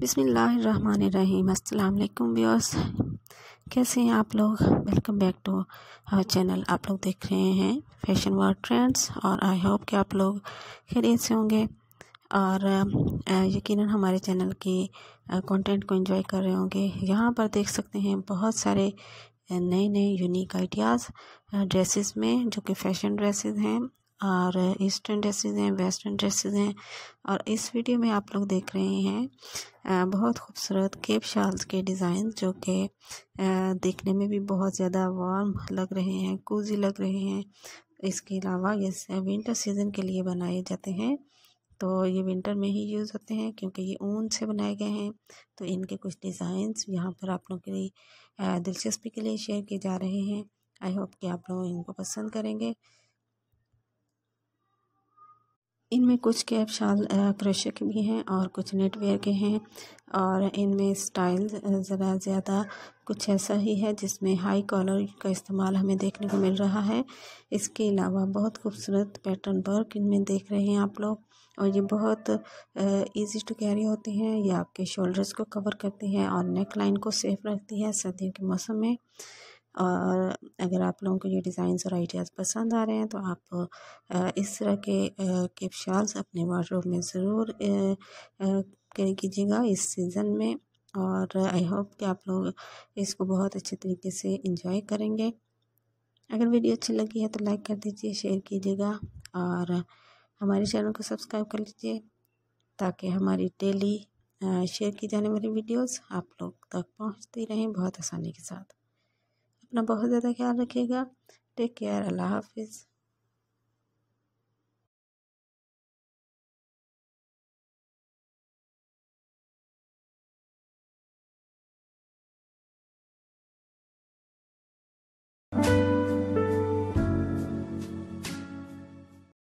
बिसमीम अल्लाम व्यवर्स कैसे हैं आप लोग welcome back to our channel आप लोग देख रहे हैं फैशन वर्ल्ड ट्रेंड्स और आई होप कि आप लोग खरीद से होंगे और यकीनन हमारे चैनल के कंटेंट को एंजॉय कर रहे होंगे यहाँ पर देख सकते हैं बहुत सारे नए नए यूनिक आइडियाज़ ड्रेसेस में जो कि फ़ैशन ड्रेसेस हैं और ईस्टर्न ड्रेसेस हैं वेस्टर्न ड्रेसेस हैं और इस वीडियो में आप लोग देख रहे हैं बहुत खूबसूरत केप शाल्स के डिज़ाइन जो कि देखने में भी बहुत ज़्यादा वार्म लग रहे हैं कोजी लग रहे हैं इसके अलावा ये विंटर सीज़न के लिए बनाए जाते हैं तो ये विंटर में ही यूज़ होते हैं क्योंकि ये ऊन से बनाए गए हैं तो इनके कुछ डिज़ाइंस यहाँ पर आप लोगों के लिए दिलचस्पी के लिए शेयर किए जा रहे हैं आई होप कि आप लोग इनको पसंद करेंगे इनमें कुछ कैप शाल क्रोशे के भी हैं और कुछ नेटवेयर के हैं और इनमें स्टाइल ज़रा ज़्यादा कुछ ऐसा ही है जिसमें हाई कॉलर का इस्तेमाल हमें देखने को मिल रहा है इसके अलावा बहुत खूबसूरत पैटर्न वर्क इनमें देख रहे हैं आप लोग और ये बहुत इजी टू कैरी होते हैं ये आपके शोल्डर्स को कवर करती हैं और नेक लाइन को सेफ रखती है सर्दियों के मौसम में और अगर आप लोगों को ये डिज़ाइंस और आइडियाज़ पसंद आ रहे हैं तो आप इस तरह के केप शॉल्स अपने वार्ड्रोब में ज़रूर कैरी कीजिएगा इस सीज़न में और आई होप कि आप लोग इसको बहुत अच्छे तरीके से इंजॉय करेंगे अगर वीडियो अच्छी लगी है तो लाइक कर दीजिए शेयर कीजिएगा और हमारे चैनल को सब्सक्राइब कर लीजिए ताकि हमारी डेली शेयर की जाने वाली वीडियोस आप लोग तक पहुंचती रहें बहुत आसानी के साथ अपना बहुत ज़्यादा ख्याल रखिएगा टेक केयर अल्लाह हाफिज़